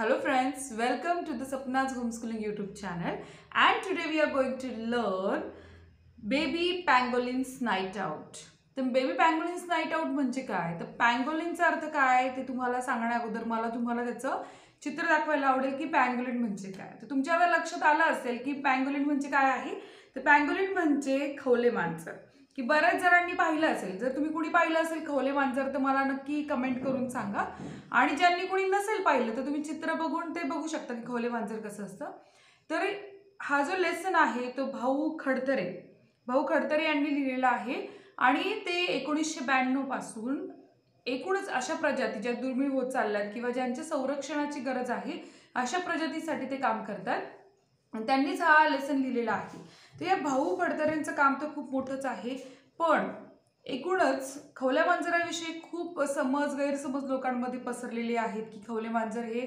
friends welcome to the the Sapna's Homeschooling YouTube channel and today we are going to learn baby Pangolin's night out तर baby pangolin's night out म्हणजे काय तर पँगोलिनचा अर्थ काय ते तुम्हाला सांगण्या अगोदर मला तुम्हाला त्याचं चित्र दाखवायला आवडेल की पँगोलिन म्हणजे काय तर तुमच्या लक्षात आलं असेल की पँगोलिन म्हणजे काय आहे तर पँगोलिन म्हणजे खवले माणसं की बऱ्याच जणांनी पाहिलं असेल जर तुम्ही कुणी पाहिलं असेल खवले मांजर तर मला नक्की कमेंट करून सांगा आणि ज्यांनी कुणी नसेल पाहिलं तर तुम्ही चित्र बघून ते बघू शकता की खवले मांजर कसं असतं तर हा जो लेसन आहे तो भाऊ खडतरे भाऊ खडतरे यांनी लिहिलेला आहे आणि ते एकोणीसशे ब्याण्णवपासून एकूणच अशा प्रजाती ज्या दुर्मिळ होत चालल्यात किंवा ज्यांच्या संरक्षणाची गरज आहे अशा प्रजातीसाठी ते काम करतात त्यांनीच हा लेसन लिहिलेला आहे तर या भाऊ फडतरेंचं काम तर खूप मोठंच आहे पण एकूणच खवल्या मांजराविषयी खूप समज गैरसमज लोकांमध्ये पसरलेले आहेत की खवले मांजर हे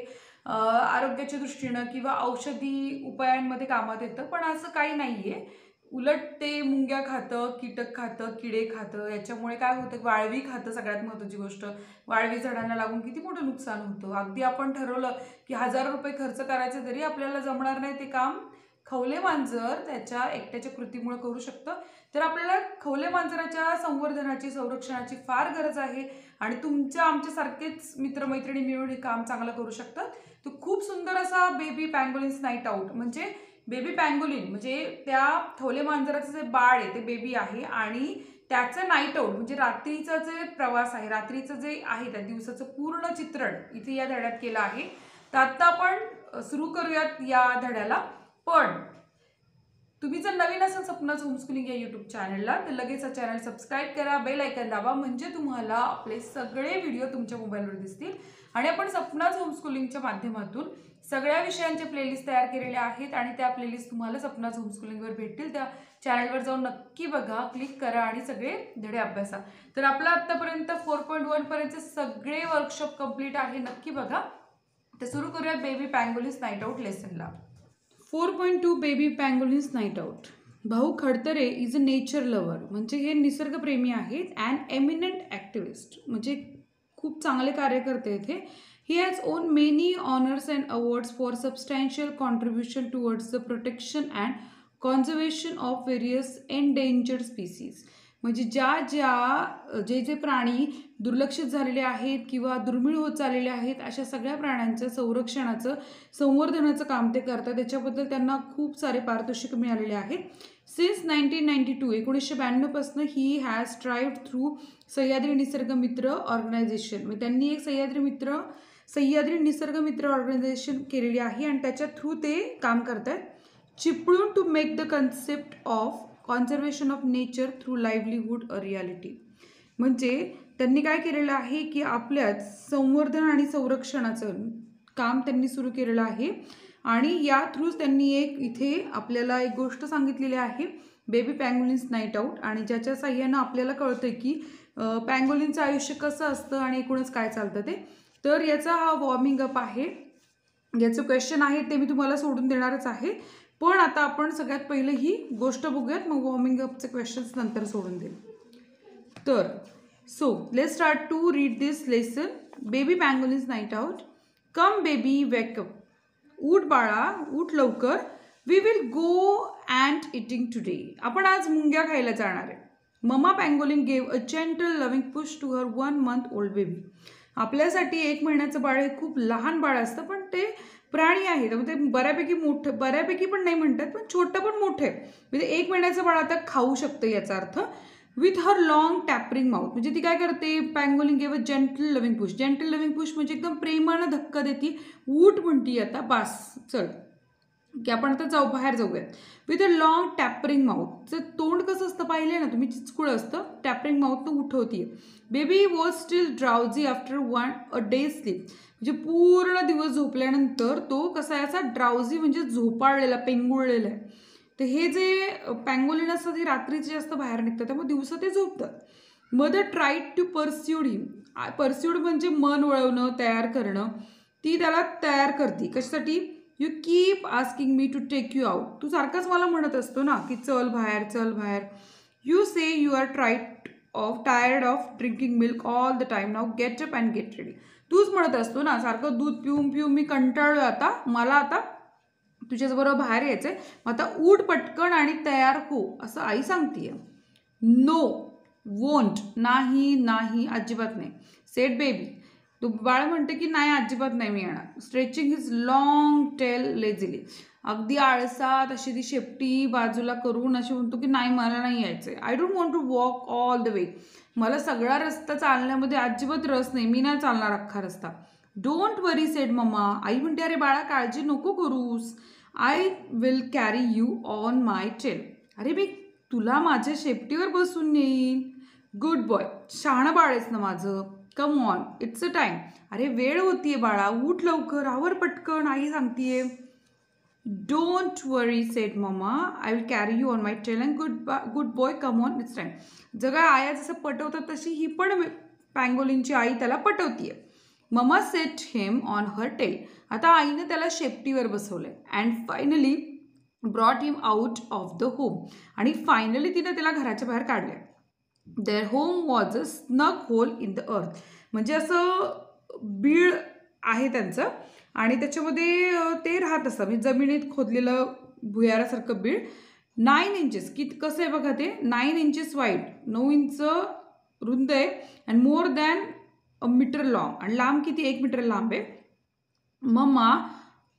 आरोग्याच्या दृष्टीनं किंवा औषधी उपायांमध्ये कामात येतं पण असं काही नाही आहे उलट ते मुंग्या खातं कीटक खातं किडे खातं याच्यामुळे काय होतं वाळवी खातं सगळ्यात महत्त्वाची गोष्ट वाळवी झाडांना लागून किती मोठं नुकसान होतं अगदी आपण ठरवलं की हजार रुपये खर्च करायचे तरी आपल्याला जमणार नाही ते काम खवले मांजर त्याच्या एकट्याच्या कृतीमुळे करू शकतं तर आपल्याला खवले मांजराच्या संवर्धनाची संरक्षणाची फार गरज आहे आणि तुमच्या आमच्यासारखेच मित्रमैत्रिणी मिळून हे काम चांगलं करू शकतात तो खूप सुंदर असा बेबी पँगोलिन्स नाईट आउट म्हणजे बेबी पँगोलिन म्हणजे त्या खवले मांजराचं जे बाळ आहे ते बेबी आहे आणि त्याचं नाईट आउट म्हणजे रात्रीचा जे प्रवास आहे रात्रीचं जे आहे त्या दिवसाचं पूर्ण चित्रण इथे या धड्यात केलं आहे तर आत्ता आपण सुरू करूयात या धड्याला पण तुम्ही जर नवीन असाल सपनाचं होमस्कुलिंग या यूट्यूब चॅनलला तर लगेच हा चॅनल सबस्क्राईब करा बेल ऐकन दाबा म्हणजे तुम्हाला आपले सगळे व्हिडिओ तुमच्या मोबाईलवर दिसतील आणि आपण सपनाच होमस्कुलिंगच्या माध्यमातून सगळ्या विषयांचे प्लेलिस्ट तयार केलेले आहेत आणि त्या प्लेलिस्ट तुम्हाला सपनाच होमस्कुलिंगवर भेटतील त्या चॅनलवर जाऊन नक्की बघा क्लिक करा आणि सगळे धडे अभ्यासा तर आपला आत्तापर्यंत फोर पॉईंट वनपर्यंतचे सगळे वर्कशॉप कंप्लीट आहे नक्की बघा तर सुरू करूया बेबी पँगोलिस नाईट आउट लेसनला four point two baby pangolin's night out Bhau Khadtare is a nature lover म्हणजे हे निसर्गप्रेमी आहेत अँड एमिनंट ॲक्टिव्हिस्ट म्हणजे खूप चांगले कार्यकर्ते आहेत हे he has won many honours and awards for substantial contribution towards the protection and conservation of various danger species म्हणजे ज्या ज्या जे जे प्राणी दुर्लक्षित झालेले आहेत किंवा दुर्मिळ होत चाललेले आहेत अशा सगळ्या प्राण्यांचं संरक्षणाचं संवर्धनाचं काम ते करतात त्याच्याबद्दल त्यांना खूप सारे पारितोषिक मिळालेले आहेत सिन्स नाईन्टीन नाईन्टी टू एकोणीसशे ब्याण्णवपासून he has thrive through Sahyadri Nisarg Mitra organisation म्हणजे त्यांनी एक सह्याद्री मित्र सह्याद्री निसर्ग मित्र ऑर्गनायझेशन केलेली आहे आणि त्याच्या थ्रू ते काम करत आहेत to make the concept of conservation of nature through livelihood a reality म्हणजे त्यांनी काय केलेलं आहे की आपल्यात संवर्धन आणि संरक्षणाचं काम त्यांनी सुरू केलेलं आहे आणि या थ्रूच त्यांनी एक इथे आपल्याला एक गोष्ट सांगितलेली आहे बेबी पँगोलिन्स नाईट आऊट आणि ज्याच्या साह्यानं आपल्याला कळतं की पँगोलिनचं आयुष्य कसं असतं आणि एकूणच काय चालतं ते तर याचा हा वॉर्मिंग अप आहे याचं क्वेश्चन आहे ते मी तुम्हाला सोडून देणारच आहे पण आता आपण सगळ्यात पहिले ही गोष्ट बघूयात मग वॉर्मिंग अपचे क्वेश्चन्स नंतर सोडून देईल तर so let start to read this lesson baby is night out come baby wake up उठ बाळा उठ लवकर we will go and eating today आपण आज मुंग्या खायला जाणार आहे mama pangolin gave a gentle loving push to her one month old baby आपल्यासाठी एक महिन्याचं बाळ हे खूप लहान बाळ असतं पण ते प्राणी आहेत म्हणजे ते बऱ्यापैकी मोठं बऱ्यापैकी पण नाही म्हणतात पण छोटं पण मोठं आहे म्हणजे एक महिन्याचं बाळ आता खाऊ शकतं याचा अर्थ with her long tapering mouth म्हणजे ती काय करते pangolin gave gentle loving push gentle loving push म्हणजे एकदम प्रेमानं धक्का देती ऊट म्हणती आता बास चढ की आपण आता जाऊ बाहेर जाऊयात विथ अ लाँग टॅपरिंग माउथचं तोंड कसं असतं पाहिलं ना तुम्ही चिचकुळ असतं टॅपरिंग माउथनं उठवतीय baby was still drowsy after one a day sleep म्हणजे पूर्ण दिवस झोपल्यानंतर तो कसा आहे असा ड्राउजी म्हणजे झोपाळलेला पेंगुळलेला आहे तर हे जे पँगोलिन असतात हे रात्रीचे जास्त बाहेर निघतात त्यामुळे दिवसा ते झोपतात mother tried to persuade him persuade म्हणजे मन वळवणं तयार करणं ती त्याला तयार करते कशासाठी you keep asking me to take you out तू सारखंच मला म्हणत असतो ना की चल बाहेर चल बाहेर you say you are tried of tired of drinking milk all the time now get up and get ready तूच म्हणत असतो ना सारखं दूध पिऊन पिऊन मी कंटाळलो आता मला आता तुझ्याचबरोबर बाहेर यायचं आहे मग आता ऊट पटकन आणि तयार हो असं आई सांगते नो वोंट नाही नाही अजिबात नाही सेट बेबी तू बाळ म्हणते की नाही अजिबात नाही मी येणार stretching is long tail lazily अगदी आळसात अशी ती शेपटी बाजूला करून अशी म्हणतो की नाही मला नाही यायचं आहे I don't want to walk all the way मला सगळा रस्ता चालण्यामध्ये अजिबात रस नाही मी नाही चालणार अख्खा रस्ता डोंट वरी सेड मम्मा आई म्हणते अरे बाळा काळजी नको करूस I will carry you on my tail अरे मी तुला माझ्या शेपटीवर बसून येईल गुड बॉय शहाणं बाळ आहेस ना माझं come on it's a time अरे वेळ होतीये बाळा उठ लवकर आवर पटकन आई सांगतीये don't worry said mama I will carry you on my tail good बा good boy come on it's time जगा आया जसं पटवतात तशी ही पण पँगोलींची आई त्याला पटवतीये mama said him on her tail आता आईनं त्याला शेपटीवर बसवलं आहे and finally brought him out of the home आणि फायनली तिनं त्याला घराच्या बाहेर काढलं their home was a snug hole in the earth म्हणजे असं बीळ आहे त्यांचं आणि त्याच्यामध्ये ते राहत असतं म्हणजे जमिनीत खोदलेलं भुयारासारखं बीळ नाईन इंचेस कित कसं आहे बघा ते नाईन इंचेस वाईट नऊ इंच रुंद आहे and more than a metre long आणि लांब किती एक मीटर लांब आहे mama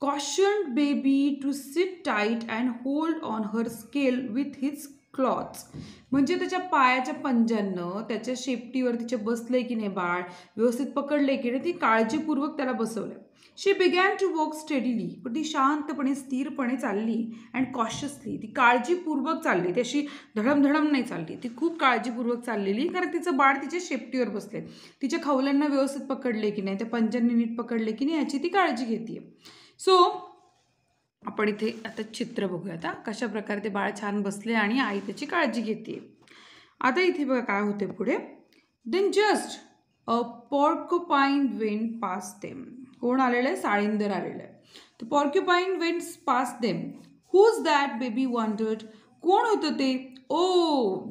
caution baby to sit tight and hold on her scale with his claws म्हणजे त्याच्या पायाच्या पंजांनं त्याच्या शेपटीवर तिचे बसले की नाही बाळ व्यवस्थित पकडले की नाही ती काळजीपूर्वक त्याला बसवलं she began to walk steadily पण ती शांतपणे स्थिरपणे चालली अँड कॉशियसली ती काळजीपूर्वक चालली ती अशी धडमधडम नाही चालली ती खूप काळजीपूर्वक चाललेली कारण तिचं बाळ तिच्या शेपटीवर बसले तिच्या खवल्यांना व्यवस्थित पकडले की नाही त्या पंजांनी नीट पकडले की नाही याची ती काळजी घेते सो आपण इथे आता चित्र बघूयात हा कशा प्रकारे ते बाळ छान बसले आणि आई त्याची काळजी घेते आता इथे बघा काय होते पुढे then just a porcupine went past them कोण आलेलं आहे साळींदर आलेलं आहे तर porcupine went past them whose that baby wanted कोण होतं ते ओ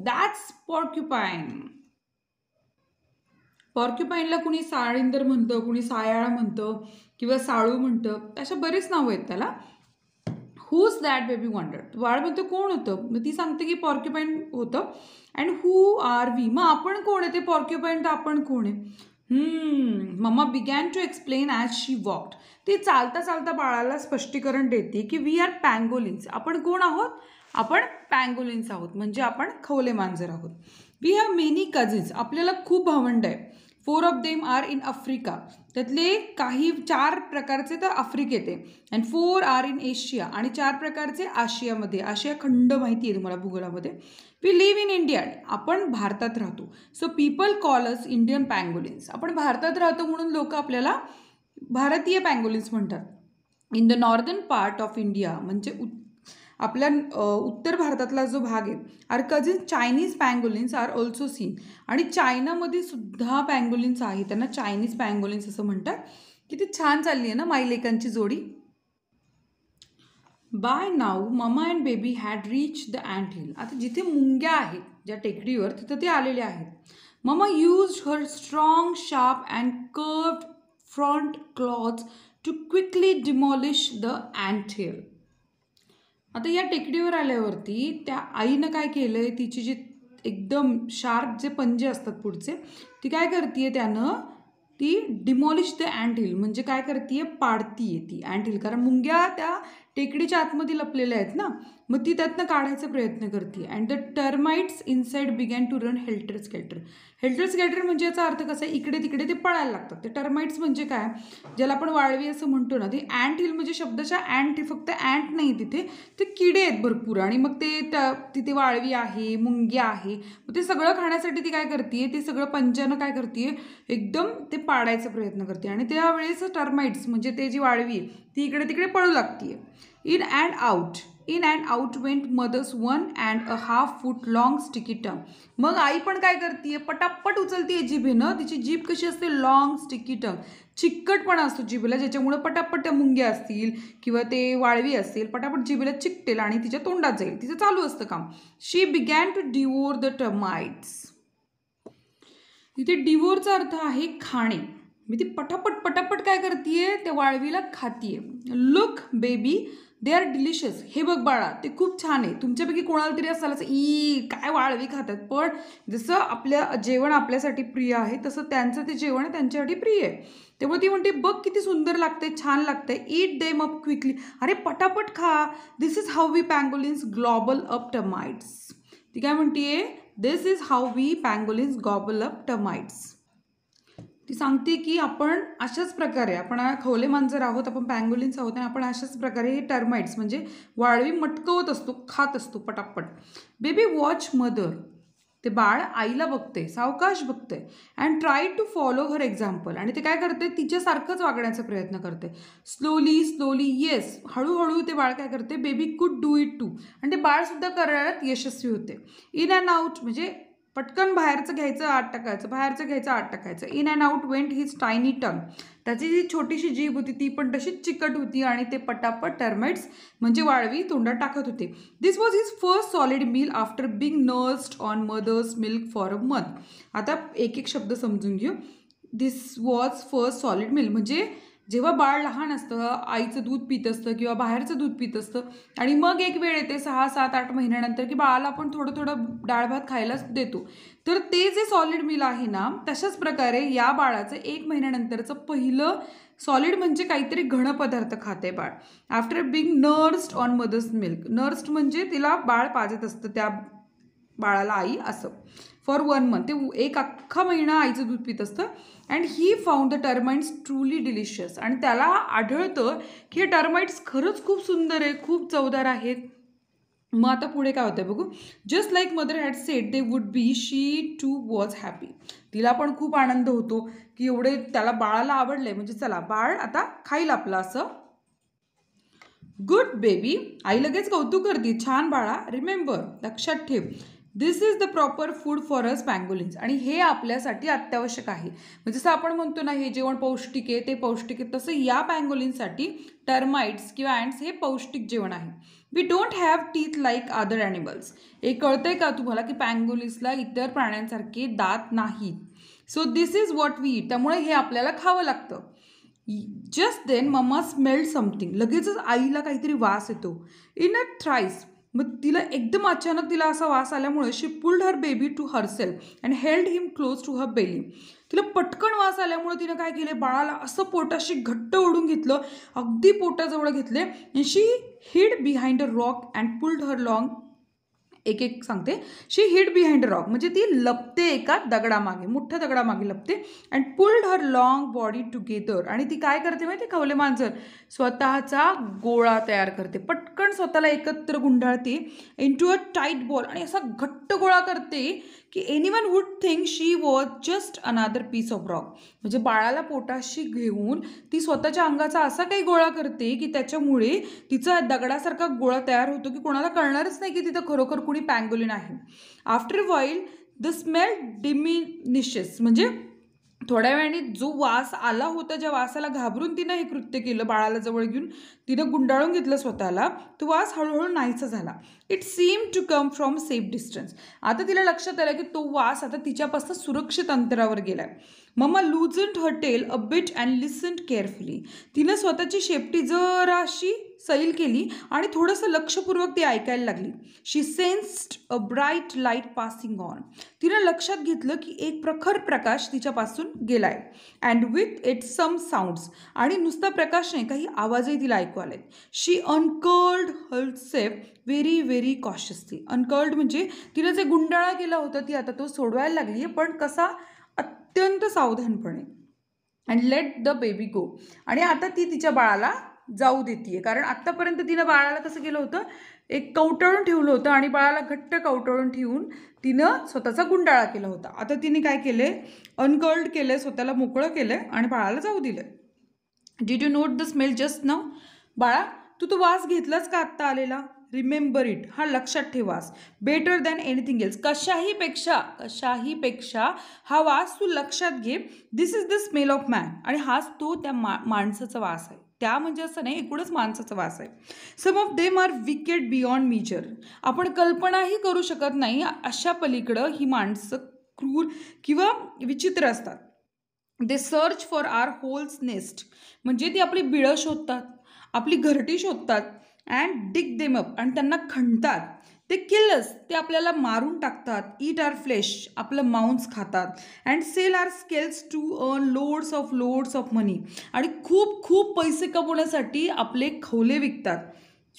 दॅट्स पॉर्क्युपाईन पॉर्क्युपाईनला कुणी साळींदर म्हणतं कुणी सायाळा म्हणतं किंवा साळू म्हणतं अशा बरेच नावं आहेत त्याला हूज दॅट बेबी वॉन्डर बाळ म्हणतो कोण होतं मग ती सांगते की पॉर्क्युपाईन होतं अँड हू आर वी मग आपण कोण आहे ते पॉर्क्युपाईन तर आपण कोण आहे mama began to explain as she walked ती चालता चालता बाळाला स्पष्टीकरण देते की वी आर पँगोलिन्स आपण कोण आहोत आपण पँगोलिन्स आहोत म्हणजे आपण खवले मांजर आहोत वी हॅव मेनी कझिन्स आपल्याला खूप भावंड आहे four of them are in Africa त्यातले काही चार प्रकारचे तर आफ्रिकेत आहे and four are in Asia आणि चार प्रकारचे आशियामध्ये आशिया खंड माहिती आहे तुम्हाला भूगोलामध्ये वी लिव्ह इन इंडिया आपण भारतात राहतो so people call us Indian pangolins आपण भारतात राहतो म्हणून लोक आपल्याला भारतीय पँगोलिन्स म्हणतात in the northern part of India म्हणजे आपल्या उत्तर भारतातला जो भाग आहे our cousin Chinese pangolins are also seen आणि चायनामध्ये सुद्धा पँगोलिन्स आहे त्यांना चायनीज पँगोलिन्स असं म्हणतात किती छान चालली आहे ना माईलेकांची जोडी by now mama and baby had reach the ant hill आता जिथे मुंग्या आहेत ज्या टेकडीवर तिथं ते आलेले आहेत mama use her strong sharp and curved front claw to quickly demolish the ant hill आता या टेकडीवर आल्यावरती त्या आईनं काय केलं आहे तिची जी एकदम शार्प जे पंजे असतात पुढचे ती काय करते त्यानं ती डिमॉलिश द अँट हिल म्हणजे काय करते पाडती आहे ती अँट हिल कारण मुंग्या त्या टेकडीच्या आतमध्ये लपलेल्या आहेत ना मग ती त्यातनं काढायचा प्रयत्न करते and the termites inside began to run helter skelter helter skelter म्हणजे याचा अर्थ कसा आहे इकडे तिकडे ते पळायला लागतात ते टर्माइट्स म्हणजे काय ज्याला आपण वाळवी असं म्हणतो ना ते अँट हिल म्हणजे शब्दाच्या अँट हे फक्त अँट नाही तिथे ते किडे आहेत भरपूर आणि मग ते तिथे वाळवी आहे मुंग्या आहे मग ते सगळं खाण्यासाठी ती काय करते ते सगळं पंचानं काय करते एकदम ते पाडायचा प्रयत्न करते आणि त्यावेळेस टर्माइट्स म्हणजे ते जी वाळवी ती इकडे तिकडे पळू लागते in and out in and out went mother's one and a half foot long sticky tongue मग आई पण काय करते पटापट उचलतीये जिभेनं तिची जीभ कशी असते स्टिकी चिकट चिकटपणा असतो जिभेला ज्याच्यामुळं पटापट त्या मुंग्या असतील किंवा ते वाळवी असतील पटापट जिभेला चिकटेल आणि तिच्या तोंडात जाईल तिचं चालू असतं काम she began to devour the termites इथे डिवोरचा अर्थ आहे खाणे मी ती पटापट पटापट काय करते त्या वाळवीला खातीये look baby they are delicious हे बघ बाळा ते खूप छान आहे तुमच्यापैकी कोणाला तरी असं ई काय वाळवी खातात पण जसं आपल्या जेवण आपल्यासाठी प्रिय आहे तसं त्यांचं ते जेवण त्यांच्यासाठी प्रिय आहे तेव्हा ती म्हणते बघ किती सुंदर लागते छान लागते ईट देम अप क्विकली अरे पटापट खा this is how we pangolins gobble up termites ती काय म्हणते this is how we pangolins gobble up termites ती सांगते की आपण अशाच प्रकारे आपण खवले मांजर आहोत आपण पँगुलिन्स आहोत आणि आपण अशाच प्रकारे हे टर्माइट्स म्हणजे वाळवी मटकवत असतो खात असतो पटापट बेबी वॉच मदर ते बाळ आईला बघते सावकाश बघते and try to follow her example आणि ते काय करते तिच्यासारखंच वागण्याचा प्रयत्न करते स्लोली स्लोली येस हळूहळू ते बाळ काय करते बेबी कुड डू इट टू आणि ते बाळसुद्धा करण्यात यशस्वी होते इन अँड आउट म्हणजे पटकन बाहेरचं घ्यायचं आत टाकायचं बाहेरचं घ्यायचं आत टाकायचं in and out went his tiny tongue त्याची जी छोटीशी जीभ होती ती पण तशीच चिकट होती आणि ते पटापट टर्माइट्स म्हणजे वाळवी तोंडात टाकत होते this was his first solid meal after being nursed on mother's milk for a month आता एक एक शब्द समजून घेऊ this was first solid meal म्हणजे जेव्हा बाळ लहान असतं आईचं दूध पित असतं किंवा बाहेरचं दूध पित असतं आणि मग एक वेळ येते सहा सात आठ महिन्यानंतर की बाळाला आपण थोडं थोडं डाळ भात खायलाच देतो तर ते जे सॉलिड मिल आहे ना तशाच प्रकारे या बाळाचं एक महिन्यानंतरचं पहिलं सॉलिड म्हणजे काहीतरी घन पदार्थ खाते बाळ after being nursed on mother's milk nursed म्हणजे तिला बाळ पाजत असतं त्या बाळाला आई असं फॉर वन मंथ ते एक अख्खा महिना आईचं दूध पित असतं and he found the termites truly delicious आणि त्याला आढळतं की हे टर्माइट्स खरंच खूप सुंदर आहे खूप चवदार आहेत मग आता पुढे काय होतं बघू just like mother had said they would be she too was happy तिला पण खूप आनंद होतो की एवढे त्याला बाळाला आवडले म्हणजे चला बाळ आता खाईल आपलं असं गुड बेबी आई लगेच कौतुक करते छान बाळा रिमेंबर लक्षात ठेव this is the proper food for us pangolins आणि हे आपल्यासाठी अत्यावश्यक आहे म्हणजे जसं आपण म्हणतो ना हे जेवण पौष्टिक आहे ते पौष्टिक आहे तसं या पँगोलिनसाठी टर्माइट्स किंवा अँड्स हे पौष्टिक जेवण आहे we don't have teeth like other animals हे कळतंय का तुम्हाला की पँगोलिन्सला इतर प्राण्यांसारखे दात नाहीत so this is what we eat त्यामुळे हे आपल्याला खावं लागतं just then mama smelled something लगेचच आईला काहीतरी वास येतो इन अ थ्राईस मग तिला एकदम अचानक तिला असा वास आल्यामुळे she pulled her baby to herself and held him close to her belly तिला पटकन वास आल्यामुळे तिनं काय केले बाळाला असं पोटाशी घट्ट ओढून घेतलं अगदी पोटाजवळ घेतले she hid behind a rock and pulled her long एक एक सांगते शी हिट बिहाइंड रॉक म्हणजे ती लपते एका दगडामागे मोठ्या दगडामागे लपते and pulled her long body together आणि ती काय करते माहिती खवले मांजर स्वतःचा गोळा तयार करते पटकन स्वतःला एकत्र गुंडाळते इन अ टाईट बॉल आणि असा घट्ट गोळा करते की anyone would think she was just another piece of rock म्हणजे बाळाला पोटाशी घेऊन ती स्वतःच्या अंगाचा असा काही गोळा करते की त्याच्यामुळे तिचा दगडासारखा गोळा तयार होतो की कोणाला कळणारच नाही की तिथं खरोखर कुणी पँगोलिन आहे after while the smell diminishes म्हणजे थोड्या वेळाने जो वास आला होता ज्या वासाला घाबरून तिनं हे कृत्य केलं बाळाला जवळ घेऊन तिनं गुंडाळून घेतलं स्वतःला तो वास हळूहळू नाहीसा झाला it seem to come from safe distance आता तिला लक्षात आलं की तो वास आता तिच्यापासून सुरक्षित अंतरावर गेलाय mama loosened her tail a bit and listened carefully तिनं स्वतःची शेपटी जराशी सैल केली आणि थोडंसं लक्षपूर्वक ती ऐकायला लागली she sensed a bright light passing on तिनं लक्षात घेतलं की एक प्रखर प्रकाश तिच्यापासून गेलाय and with it some sounds आणि नुसता प्रकाश नाही काही आवाजही तिला ऐकू आले she uncurled herself very very cautiously uncurled म्हणजे तिनं जे गुंडाळा केला होता ती आता तो सोडवायला लागली आहे पण कसा अत्यंत सावधानपणे and let the baby go आणि आता ती तिच्या बाळाला जाऊ देते कारण आत्तापर्यंत तिनं बाळाला कसं केलं होतं एक कवटळून ठेवलं होतं आणि बाळाला घट्ट कवटळून ठेवून तिनं स्वतःचा गुंडाळा केला होता आता तिने काय केले अनकर्ल्ड केले स्वतःला मोकळं केलं आणि बाळाला जाऊ दिलं did you note the smell just now बाळा तू तो वास घेतलाच का आत्ता आलेला रिमेंबर इट हा लक्षात ठेवास बेटर दॅन एनिथिंग एल्स कशाहीपेक्षा कशाहीपेक्षा हा वास तू लक्षात घे this is the smell of man आणि हाच तो त्या मा माणसाचा वास आहे त्या म्हणजे असं नाही एकूणच माणसाचा वास आहे some of them are wicked beyond measure आपण कल्पनाही करू शकत नाही अशा पलीकडं ही माणसं क्रूर किंवा विचित्र असतात they search for our holes nest म्हणजे ती आपली बिळं शोधतात आपली घरटी शोधतात अँड डिग देम अप आणि त्यांना खणतात ते किल्लस ते आपल्याला मारून टाकतात ईट आर फ्लेश आपलं मांस खातात and sell our scales to earn loads of loads of money आणि खूप खूप पैसे कमवण्यासाठी आपले खवले विकतात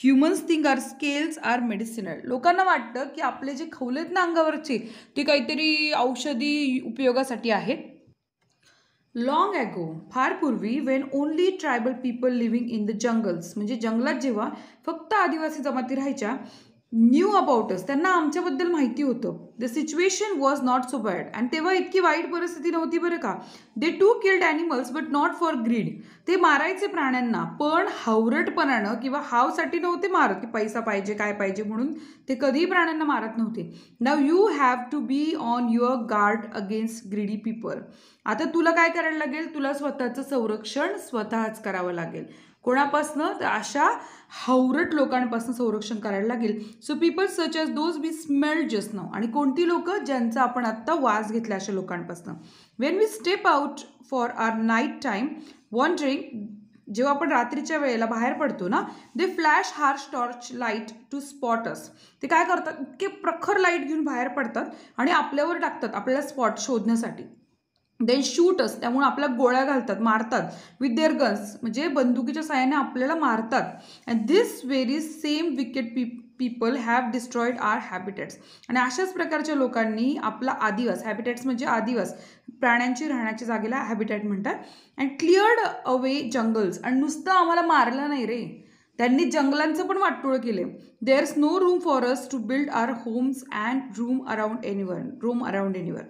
humans think our scales are medicinal लोकांना वाटतं की आपले जे आहेत ना अंगावरचे ते काहीतरी औषधी उपयोगासाठी आहेत लॉंग ॲगो फार पूर्वी when only tribal people living in the jungles म्हणजे जंगलात जेव्हा फक्त आदिवासी जमाती राहायच्या न्यू अबाउटस त्यांना आमच्याबद्दल माहिती होतं the situation was not so bad and तेव्हा इतकी वाईट परिस्थिती नव्हती बरं का they too killed animals but not for greed ते मारायचे प्राण्यांना पण हावरटपणानं किंवा हावसाठी नव्हते मारत की पैसा पाहिजे काय पाहिजे म्हणून ते कधीही प्राण्यांना मारत नव्हते now you have to be on your guard against greedy people आता तुला काय करायला लागेल तुला स्वतःचं संरक्षण स्वतःच करावं लागेल कोणापासनं तर अशा हावरट लोकांपासून संरक्षण करायला लागेल so people such as those we smell just now आणि कोणती लोक ज्यांचा आपण आत्ता वास घेतला अशा लोकांपासून when we step out for our night time wandering जेव्हा आपण रात्रीच्या वेळेला बाहेर पडतो ना they flash harsh torch light to spot us ते काय करतात इतके प्रखर लाईट घेऊन बाहेर पडतात आणि आपल्यावर टाकतात आपल्याला स्पॉट शोधण्यासाठी देन अस त्यामुळे आपल्या गोळ्या घालतात मारतात विथ देअर गन्स म्हणजे बंदुकीच्या साह्याने आपल्याला मारतात and this very same wicked पी people have destroyed our habitats आणि अशाच प्रकारच्या लोकांनी आपला आदिवास हॅबिटेट्स म्हणजे आदिवास प्राण्यांची राहण्याच्या जागेला हॅबिटेट म्हणतात अँड क्लिअर्ड अवे जंगल्स आणि नुसतं आम्हाला मारलं नाही रे त्यांनी जंगलांचं पण वाटतोळ केले there is no room for us to build our homes and room around anywhere room around anywhere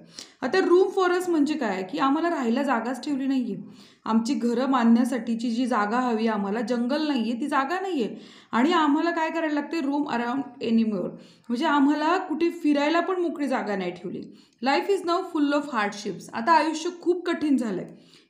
आता रूम फॉर अस म्हणजे काय की आम्हाला राहायला जागाच ठेवली नाही आमची घरं बांधण्यासाठीची जी जागा हवी आम्हाला जंगल नाही ती जागा नाही आणि आम्हाला काय करायला लागते रूम अराउंड एनिमोर म्हणजे आम्हाला कुठे फिरायला पण मोकळी जागा नाही ठेवली life is now full of hardships आता आयुष्य खूप कठीण झालं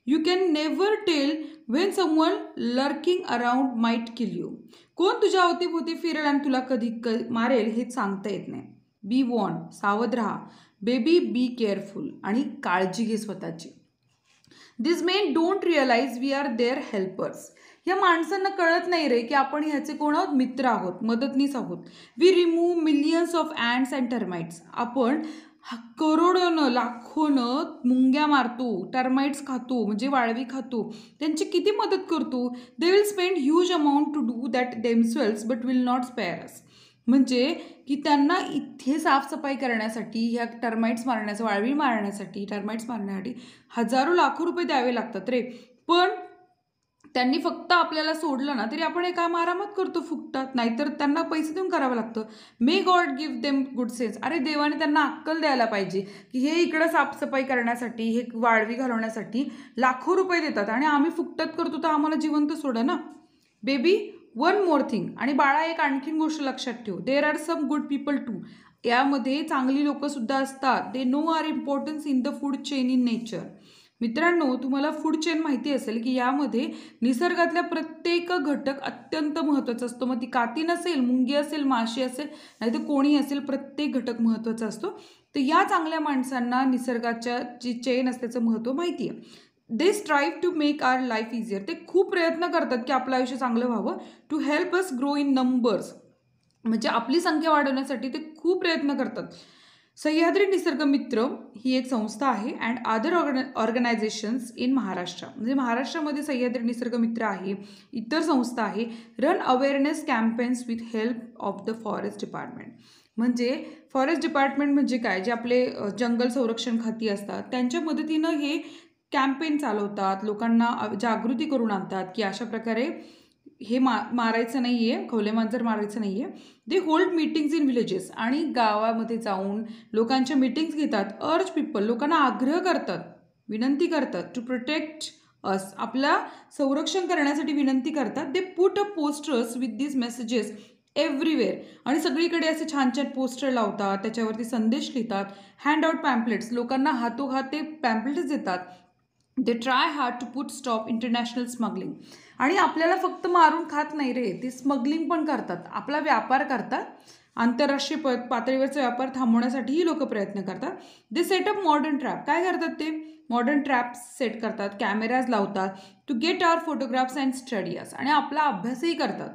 you can never tell when someone lurking around might kill you कोण तुझ्या अवतीभोवती फिरेल आणि तुला कधी क मारेल हे सांगता येत नाही बी वॉन सावध राहा बेबी बी केअरफुल आणि काळजी घे स्वतःची this men don't realize we are their helpers या माणसांना कळत नाही रे की आपण ह्याचे कोण आहोत मित्र आहोत मदतनीस आहोत we remove millions of ants and termites आपण हा करोडोनं लाखोनं मुंग्या मारतो टर्माइट्स खातो म्हणजे वाळवी खातो त्यांची किती मदत करतो they will spend huge amount to do that themselves but will not spare us म्हणजे की त्यांना इथे साफसफाई करण्यासाठी ह्या टर्माइट्स मारण्याचं वाळवी मारण्यासाठी टर्माइट्स मारण्यासाठी हजारो लाखो रुपये द्यावे लागतात रे पण त्यांनी फक्त आपल्याला सोडलं ना तरी आपण हे काम आरामात करतो फुकटात नाहीतर त्यांना पैसे देऊन करावं लागतं may God give them good sense अरे देवाने त्यांना अक्कल द्यायला पाहिजे की हे इकडं साफसफाई करण्यासाठी हे वाळवी घालवण्यासाठी लाखो रुपये देतात आणि आम्ही फुकटात करतो तर आम्हाला जिवंत सोडा ना बेबी वन मोर थिंग आणि बाळा एक आणखीन गोष्ट लक्षात ठेव there are some good people too यामध्ये चांगली लोकंसुद्धा असतात they know our importance in the food chain in nature मित्रांनो तुम्हाला फूड चेन माहिती असेल की यामध्ये निसर्गातल्या प्रत्येक घटक अत्यंत महत्त्वाचा असतो मग ती काती नसेल मुंगी असेल माशी असेल नाही तर कोणी असेल प्रत्येक घटक महत्त्वाचा असतो तर या चांगल्या माणसांना निसर्गाच्या जी चेन त्याचं महत्त्व माहिती आहे they strive to make our life easier ते खूप प्रयत्न करतात की आपलं आयुष्य चांगलं व्हावं to help us grow in numbers म्हणजे आपली संख्या वाढवण्यासाठी ते खूप प्रयत्न करतात सह्याद्री निसर्ग मित्र ही एक संस्था आहे अँड अदर ऑर्गना ऑर्गनायझेशन्स इन महाराष्ट्र म्हणजे महाराष्ट्रामध्ये सह्याद्री निसर्ग मित्र आहे इतर संस्था आहे run awareness campaigns with help of the forest department म्हणजे फॉरेस्ट डिपार्टमेंट म्हणजे काय जे आपले जंगल संरक्षण खाती असतात त्यांच्या मदतीनं हे कॅम्पेन चालवतात लोकांना जागृती करून आणतात की अशा प्रकारे हे मा मारायचं नाही आहे खवले मांजर मारायचं नाही आहे they hold meetings in villages आणि गावामध्ये जाऊन लोकांच्या मीटिंग्स घेतात अर्ज पीपल लोकांना आग्रह करतात विनंती करतात टू प्रोटेक्ट अस आपला संरक्षण करण्यासाठी विनंती करतात they put a posters with these messages everywhere आणि सगळीकडे असे छान छान पोस्टर लावतात त्याच्यावरती संदेश लिहितात हँडआउट पॅम्पलेट्स लोकांना हातोहात ते पॅम्पलेट्स देतात they try hard to put stop international smuggling आणि आपल्याला फक्त मारून खात नाही रे ती स्मगलिंग पण करतात आपला व्यापार करतात आंतरराष्ट्रीय प पातळीवरचा व्यापार थांबवण्यासाठीही लोक प्रयत्न करतात दे सेटअप मॉडर्न ट्रॅप काय करतात ते मॉडर्न ट्रॅप्स सेट करतात कॅमेराज लावतात to get our photographs and study us आणि आपला अभ्यासही करतात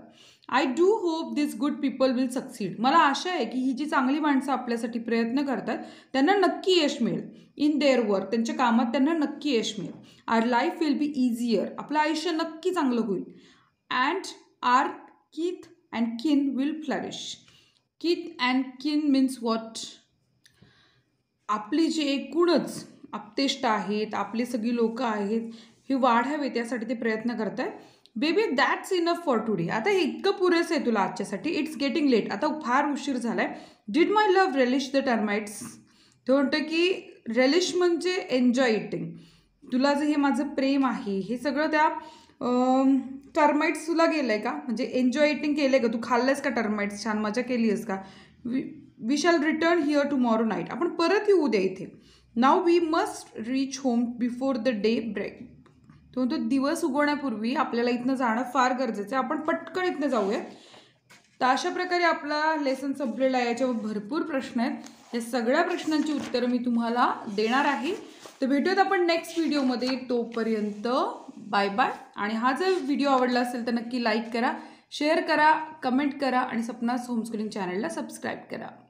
I do hope this good people will succeed मला आशा आहे की ही जी चांगली माणसं आपल्यासाठी प्रयत्न करतात त्यांना नक्की यश मिळेल इन देअर वर्क त्यांच्या कामात त्यांना नक्की यश मिळेल our life will be easier आपलं आयुष्य नक्की चांगलं होईल and our kith and kin will flourish kith and kin means what आपली जी एकूणच आपतेष्ट आहेत आपली सगळी लोकं आहेत ही वाढावेत यासाठी ते प्रयत्न करत आहे baby that's enough for today आता हे इतकं पुरेसं आहे तुला आजच्यासाठी इट्स गेटिंग लेट आता फार उशीर झाला आहे did my love relish the termites ते म्हणतं की रेलिश म्हणजे एन्जॉय इटिंग तुला जे हे माझं प्रेम आहे हे सगळं त्या टर्माइट्स तुला गेलं आहे का म्हणजे एन्जॉय इटिंग केलं आहे का तू खाल्लंस का टर्माइट्स छान मजा केली आहेस का we we shall return here tomorrow night आपण परत येऊ द्या इथे नाव we must reach home before the daybreak तो म्हणतो दिवस उगवण्यापूर्वी आपल्याला इथनं जाणं फार गरजेचं आहे आपण पटकन इथनं जाऊयात तर अशा प्रकारे आपला लेसन संपलेला आहे याच्यावर भरपूर प्रश्न आहेत या सगळ्या प्रश्नांची उत्तरं मी तुम्हाला देणार आहे तर भेटूयात आपण नेक्स्ट व्हिडिओमध्ये तोपर्यंत बाय बाय आणि हा जर व्हिडिओ आवडला असेल तर नक्की लाईक करा शेअर करा कमेंट करा आणि सपनास होमस्क्रीन चॅनलला सबस्क्राईब करा